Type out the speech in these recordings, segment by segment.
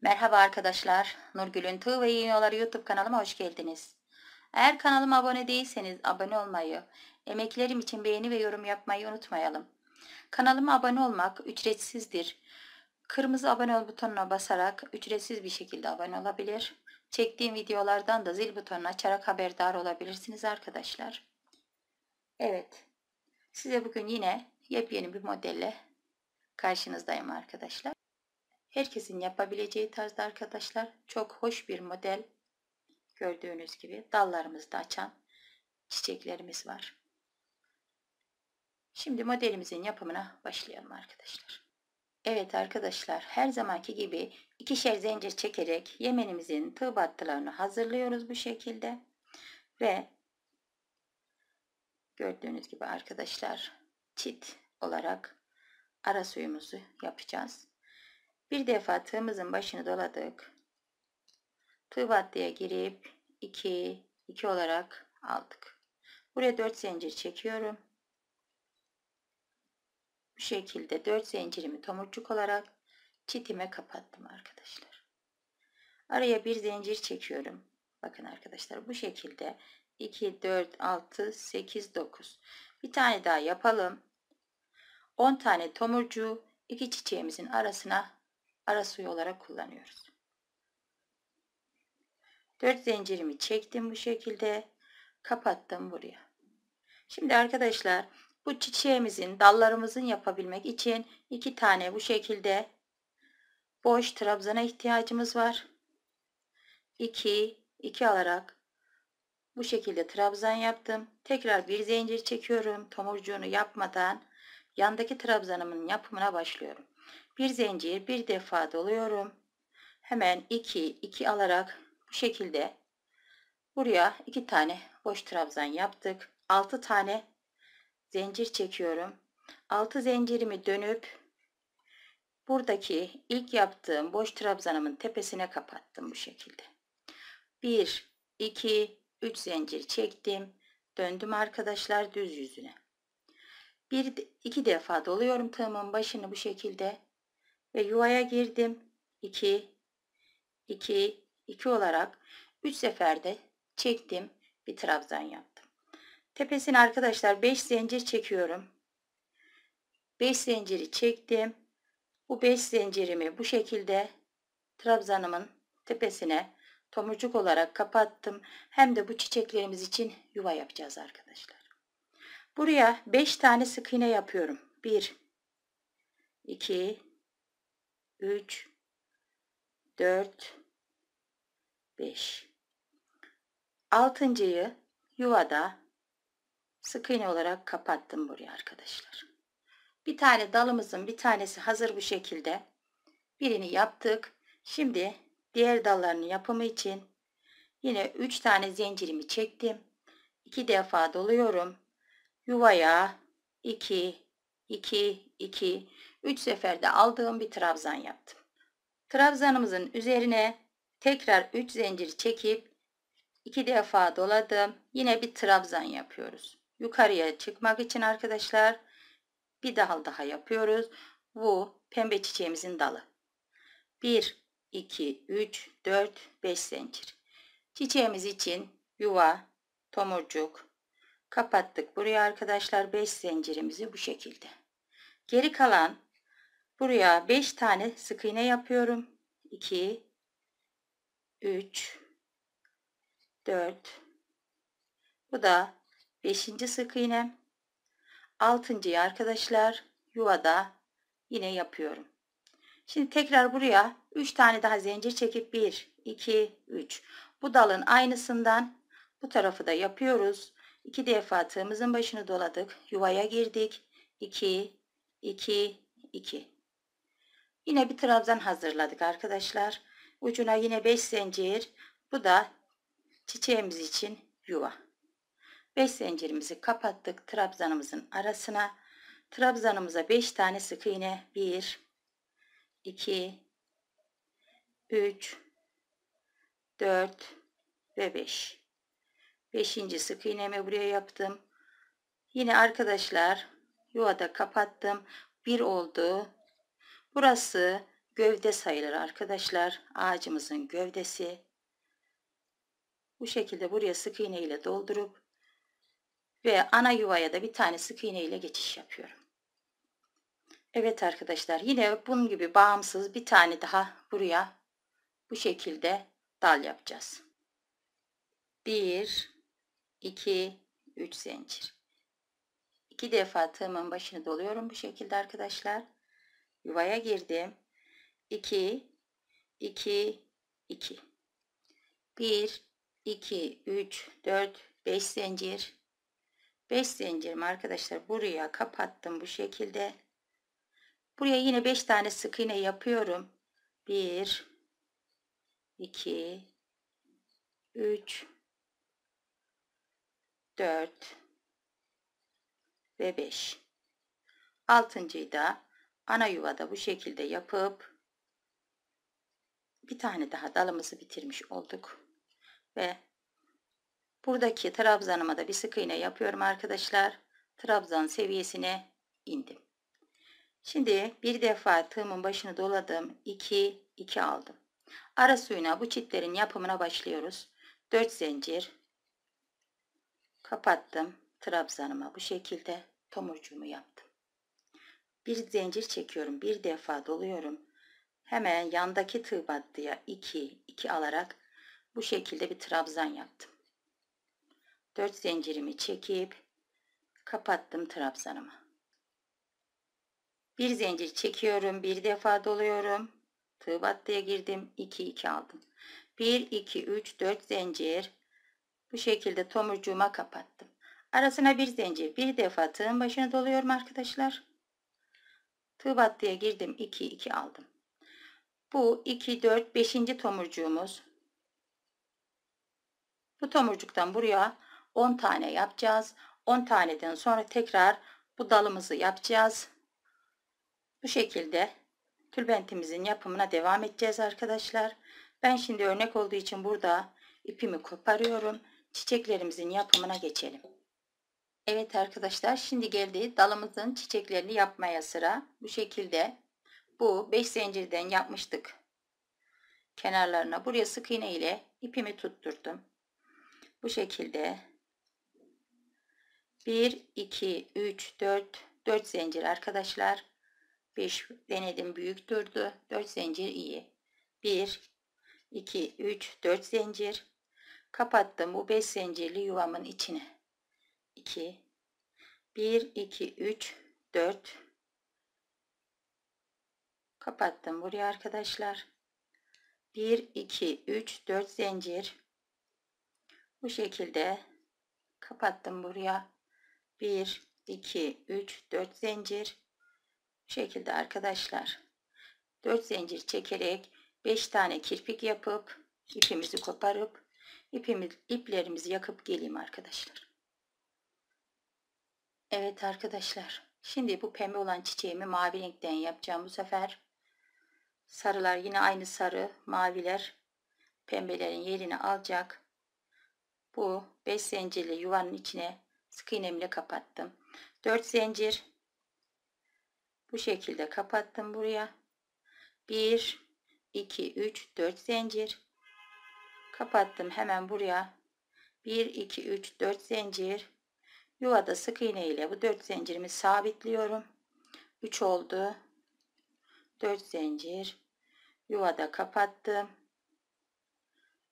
Merhaba arkadaşlar. Nurgül'ün Tığ ve Yinyoları YouTube kanalıma hoş geldiniz. Eğer kanalıma abone değilseniz abone olmayı, emeklerim için beğeni ve yorum yapmayı unutmayalım. Kanalıma abone olmak ücretsizdir. Kırmızı abone ol butonuna basarak ücretsiz bir şekilde abone olabilir. Çektiğim videolardan da zil butonuna açarak haberdar olabilirsiniz arkadaşlar. Evet. Size bugün yine yepyeni bir modelle karşınızdayım arkadaşlar. Herkesin yapabileceği tarzda arkadaşlar çok hoş bir model. Gördüğünüz gibi dallarımızda açan çiçeklerimiz var. Şimdi modelimizin yapımına başlayalım arkadaşlar. Evet arkadaşlar her zamanki gibi ikişer zincir çekerek yemenimizin tığ battılarını hazırlıyoruz bu şekilde. Ve gördüğünüz gibi arkadaşlar çit olarak ara suyumuzu yapacağız. Bir defa tığımızın başını doladık. Tığ battıya girip 2 2 olarak aldık. Buraya 4 zincir çekiyorum. Bu şekilde 4 zincirimi tomurcuk olarak çitime kapattım arkadaşlar. Araya bir zincir çekiyorum. Bakın arkadaşlar bu şekilde 2 4 6 8 9. Bir tane daha yapalım. 10 tane tomurcuğu iki çiçeğimizin arasına ara suyu olarak kullanıyoruz. 4 zincirimi çektim bu şekilde. Kapattım buraya. Şimdi arkadaşlar bu çiçeğimizin dallarımızın yapabilmek için iki tane bu şekilde boş trabzana ihtiyacımız var. 2 2 alarak bu şekilde trabzan yaptım. Tekrar bir zincir çekiyorum. Tomurcuğunu yapmadan yandaki trabzanımın yapımına başlıyorum bir zincir bir defa doluyorum. Hemen 2 2 alarak bu şekilde buraya 2 tane boş trabzan yaptık. 6 tane zincir çekiyorum. 6 zincirimi dönüp buradaki ilk yaptığım boş trabzanımın tepesine kapattım bu şekilde. 1 2 3 zincir çektim. Döndüm arkadaşlar düz yüzüne. Bir iki defa doluyorum tığımın başını bu şekilde ve yuvaya girdim. 2 2 2 olarak 3 seferde çektim bir trabzan yaptım. Tepesini arkadaşlar 5 zincir çekiyorum. 5 zinciri çektim. Bu 5 zincirimi bu şekilde trabzanımın tepesine tomurcuk olarak kapattım. Hem de bu çiçeklerimiz için yuva yapacağız arkadaşlar. Buraya 5 tane sık iğne yapıyorum. 1 2 3 4 5 altıncıyı yuvada sık iğne olarak kapattım buraya arkadaşlar. Bir tane dalımızın bir tanesi hazır bu şekilde. Birini yaptık. Şimdi diğer dallarının yapımı için yine 3 tane zincirimi çektim. 2 defa doluyorum. Yuvaya 2 2 2 3 seferde aldığım bir trabzan yaptım. Trabzanımızın üzerine tekrar 3 zincir çekip 2 defa doladım. Yine bir trabzan yapıyoruz. Yukarıya çıkmak için arkadaşlar bir dal daha yapıyoruz. Bu pembe çiçeğimizin dalı. 1, 2, 3, 4, 5 zincir. Çiçeğimiz için yuva, tomurcuk kapattık. Buraya arkadaşlar 5 zincirimizi bu şekilde. Geri kalan Buraya 5 tane sık iğne yapıyorum. 2 3 4 Bu da 5. sık iğne. 6.'yı arkadaşlar yuvada yine yapıyorum. Şimdi tekrar buraya 3 tane daha zincir çekip 1 2 3 bu dalın aynısından bu tarafı da yapıyoruz. 2 defa tığımızın başını doladık. Yuvaya girdik. 2 2 2 Yine bir trabzan hazırladık arkadaşlar. Ucuna yine 5 zincir. Bu da çiçeğimiz için yuva. 5 zincirimizi kapattık trabzanımızın arasına. Trabzanımıza 5 tane sık iğne. 1 2 3 4 ve 5. 5. sık iğnemi buraya yaptım. Yine arkadaşlar yuvada kapattım. 1 oldu. Burası gövde sayılır arkadaşlar. Ağacımızın gövdesi. Bu şekilde buraya sık iğne ile doldurup ve ana yuvaya da bir tane sık iğne ile geçiş yapıyorum. Evet arkadaşlar yine bunun gibi bağımsız bir tane daha buraya bu şekilde dal yapacağız. 1 2 3 zincir. 2 defa tığımın başını doluyorum bu şekilde arkadaşlar. Yuvaya girdim. 2 2 2 1 2 3 4 5 zincir 5 zincirim arkadaşlar buraya kapattım bu şekilde. Buraya yine 5 tane sık iğne yapıyorum. 1 2 3 4 ve 5. Altıncıyı da ana yuvada bu şekilde yapıp bir tane daha dalımızı bitirmiş olduk ve buradaki trabzanıma da bir sık iğne yapıyorum arkadaşlar trabzan seviyesine indim şimdi bir defa tığımın başını doladım 2 2 aldım ara suyuna bu çitlerin yapımına başlıyoruz 4 zincir kapattım trabzanıma bu şekilde tomurcuğumu yaptım bir zincir çekiyorum. Bir defa doluyorum. Hemen yandaki tığ battıya 2, 2 alarak bu şekilde bir trabzan yaptım. 4 zincirimi çekip kapattım trabzanımı. Bir zincir çekiyorum. Bir defa doluyorum. Tığ battıya girdim. 2, 2 aldım. 1, 2, 3, 4 zincir. Bu şekilde tomurcuğuma kapattım. Arasına bir zincir. Bir defa tığın başına doluyorum arkadaşlar. Tığ battıya girdim 2 2 aldım. Bu 2 4 5. tomurcuğumuz. Bu tomurcuktan buraya 10 tane yapacağız. 10 taneden sonra tekrar bu dalımızı yapacağız. Bu şekilde tülbentimizin yapımına devam edeceğiz arkadaşlar. Ben şimdi örnek olduğu için burada ipimi koparıyorum. Çiçeklerimizin yapımına geçelim. Evet arkadaşlar şimdi geldi dalımızın çiçeklerini yapmaya sıra. Bu şekilde bu 5 zincirden yapmıştık kenarlarına. Buraya sık iğne ile ipimi tutturdum. Bu şekilde 1, 2, 3, 4, 4 zincir arkadaşlar. 5 denedim büyük durdu. 4 zincir iyi. 1, 2, 3, 4 zincir. Kapattım bu 5 zincirli yuvamın içine. 2 1 2 3 4 kapattım buraya arkadaşlar 1 2 3 4 zincir bu şekilde kapattım buraya 1 2 3 4 zincir bu şekilde arkadaşlar 4 zincir çekerek 5 tane kirpik yapıp ipimizi koparıp ipimiz, iplerimizi yakıp geleyim arkadaşlar Evet arkadaşlar. Şimdi bu pembe olan çiçeğimi mavi renkten yapacağım bu sefer. Sarılar yine aynı sarı. Maviler pembelerin yerini alacak. Bu 5 zincirli yuvanın içine sık iğnemle kapattım. 4 zincir bu şekilde kapattım buraya. 1 2 3 4 zincir kapattım hemen buraya. 1 2 3 4 zincir Yuvada sık iğne ile bu 4 zincirimi sabitliyorum. 3 oldu. 4 zincir. Yuvada kapattım.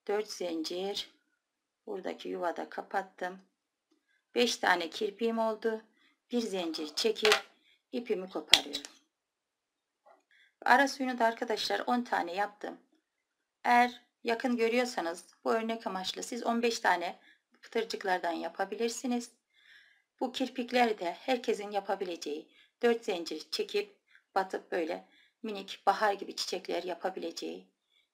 4 zincir. Buradaki yuvada kapattım. 5 tane kirpiğim oldu. Bir zincir çekip ipimi koparıyorum. Ara suyunu da arkadaşlar 10 tane yaptım. Eğer yakın görüyorsanız bu örnek amaçlı siz 15 tane pıtırcıklardan yapabilirsiniz. Bu kirpikler de herkesin yapabileceği dört zincir çekip batıp böyle minik bahar gibi çiçekler yapabileceği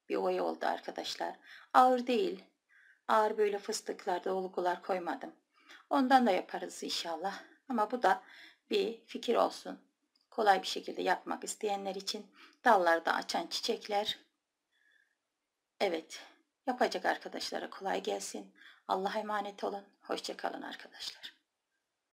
bir oya oldu arkadaşlar. Ağır değil. Ağır böyle fıstıklarda olgular koymadım. Ondan da yaparız inşallah. Ama bu da bir fikir olsun. Kolay bir şekilde yapmak isteyenler için dallarda açan çiçekler. Evet yapacak arkadaşlara kolay gelsin. Allah'a emanet olun. Hoşçakalın arkadaşlar.